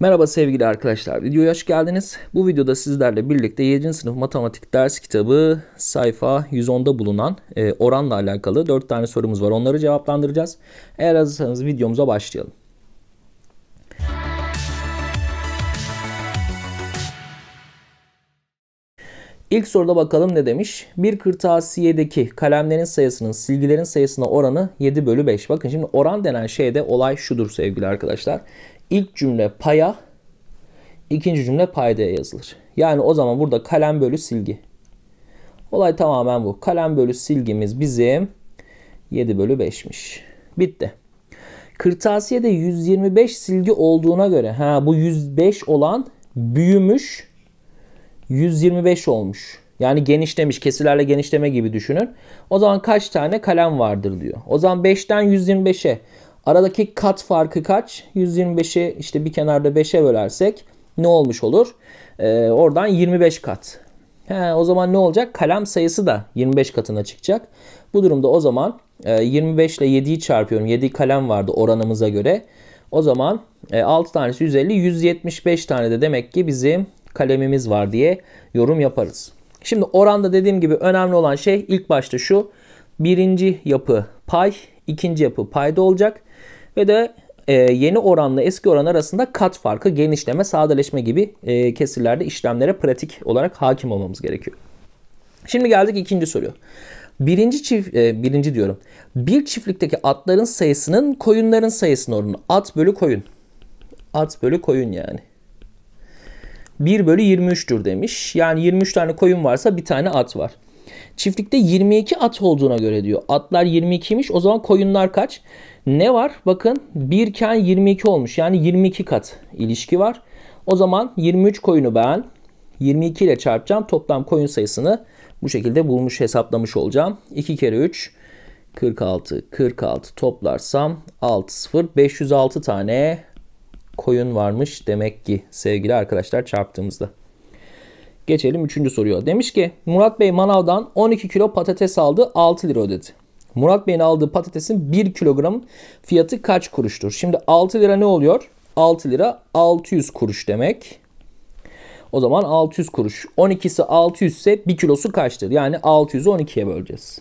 Merhaba sevgili arkadaşlar. Videoya hoş geldiniz. Bu videoda sizlerle birlikte 7. sınıf matematik ders kitabı sayfa 110'da bulunan e, oranla alakalı 4 tane sorumuz var. Onları cevaplandıracağız. Eğer hazırsanız videomuza başlayalım. İlk soruda bakalım ne demiş? Bir kırtasiyedeki kalemlerin sayısının silgilerin sayısına oranı 7 bölü 5. Bakın şimdi oran denen şeyde olay şudur sevgili arkadaşlar. İlk cümle paya, ikinci cümle paydaya yazılır. Yani o zaman burada kalem bölü silgi. Olay tamamen bu. Kalem bölü silgimiz bizim 7 bölü 5'miş. Bitti. Kırtasiyede 125 silgi olduğuna göre ha bu 105 olan büyümüş 125 olmuş. Yani genişlemiş. kesilerle genişleme gibi düşünün. O zaman kaç tane kalem vardır diyor. O zaman 5'ten 125'e. Aradaki kat farkı kaç? 125'i işte bir kenarda 5'e bölersek ne olmuş olur? Ee, oradan 25 kat. He, o zaman ne olacak? Kalem sayısı da 25 katına çıkacak. Bu durumda o zaman e, 25 ile 7'yi çarpıyorum. 7 kalem vardı oranımıza göre. O zaman e, 6 tanesi 150, 175 tane de demek ki bizim kalemimiz var diye yorum yaparız. Şimdi oranda dediğim gibi önemli olan şey ilk başta şu. Birinci yapı pay, ikinci yapı payda olacak. Ve de e, yeni oranla eski oran arasında kat farkı, genişleme, sadeleşme gibi e, kesirlerde işlemlere pratik olarak hakim olmamız gerekiyor. Şimdi geldik ikinci soruya. Birinci çift, e, birinci diyorum. Bir çiftlikteki atların sayısının koyunların sayısının oranı. At bölü koyun. At bölü koyun yani. 1 bölü 23'tür demiş. Yani 23 tane koyun varsa bir tane at var. Çiftlikte 22 at olduğuna göre diyor. Atlar 22'ymiş o zaman koyunlar kaç? Ne var? Bakın 1 iken 22 olmuş. Yani 22 kat ilişki var. O zaman 23 koyunu ben 22 ile çarpacağım. Toplam koyun sayısını bu şekilde bulmuş hesaplamış olacağım. 2 kere 3 46 46 toplarsam 6 0 506 tane koyun varmış demek ki sevgili arkadaşlar çarptığımızda. Geçelim 3. soruya. Demiş ki Murat Bey manavdan 12 kilo patates aldı 6 lira ödedi. Murat Bey'in aldığı patatesin 1 kilogram fiyatı kaç kuruştur? Şimdi 6 lira ne oluyor? 6 lira 600 kuruş demek. O zaman 600 kuruş. 12'si 600 ise 1 kilosu kaçtır? Yani 600'ü 12'ye böleceğiz.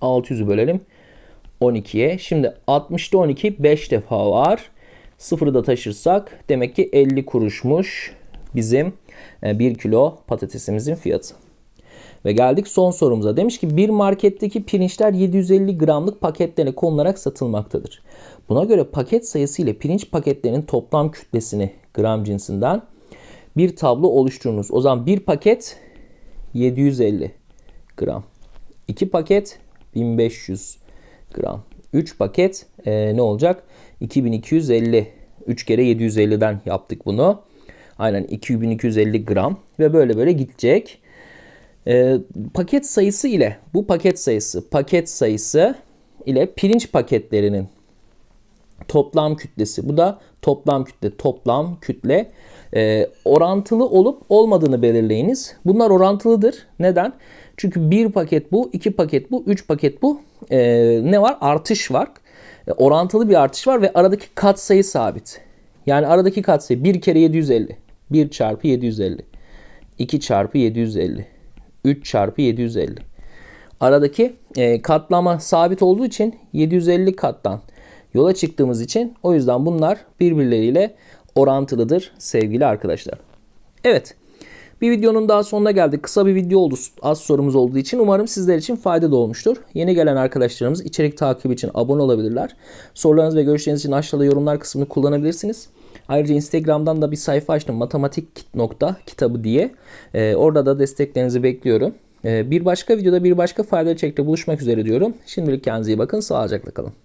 600'ü bölelim 12'ye. Şimdi 60'ta 12 5 defa var. Sıfırı da taşırsak demek ki 50 kuruşmuş bizim 1 e, kilo patatesimizin fiyatı. Ve geldik son sorumuza. Demiş ki bir marketteki pirinçler 750 gramlık paketlere konularak satılmaktadır. Buna göre paket sayısı ile pirinç paketlerinin toplam kütlesini gram cinsinden bir tablo oluşturunuz. O zaman bir paket 750 gram. 2 paket 1500 gram. 3 paket e, ne olacak? 2250. 3 kere 750'den yaptık bunu. Aynen 2250 gram ve böyle böyle gidecek. E, paket sayısı ile bu paket sayısı paket sayısı ile pirinç paketlerinin toplam kütlesi. Bu da toplam kütle, toplam kütle e, orantılı olup olmadığını belirleyiniz. Bunlar orantılıdır. Neden? Çünkü bir paket bu, iki paket bu, üç paket bu. E, ne var? Artış var. E, orantılı bir artış var ve aradaki katsayı sabit. Yani aradaki katsayı 1 kere 750, 1 çarpı 750, 2 çarpı 750, 3 çarpı 750. Aradaki e, katlama sabit olduğu için 750 kattan yola çıktığımız için o yüzden bunlar birbirleriyle orantılıdır sevgili arkadaşlar. Evet bir videonun daha sonuna geldik. Kısa bir video oldu. Az sorumuz olduğu için umarım sizler için fayda olmuştur. Yeni gelen arkadaşlarımız içerik takibi için abone olabilirler. Sorularınız ve görüşleriniz için aşağıda yorumlar kısmını kullanabilirsiniz. Ayrıca Instagram'dan da bir sayfa açtım. Matematik diye. Ee, orada da desteklerinizi bekliyorum. Ee, bir başka videoda bir başka faydalı çekte buluşmak üzere diyorum. Şimdilik kendinize iyi bakın. Sağlıcakla kalın.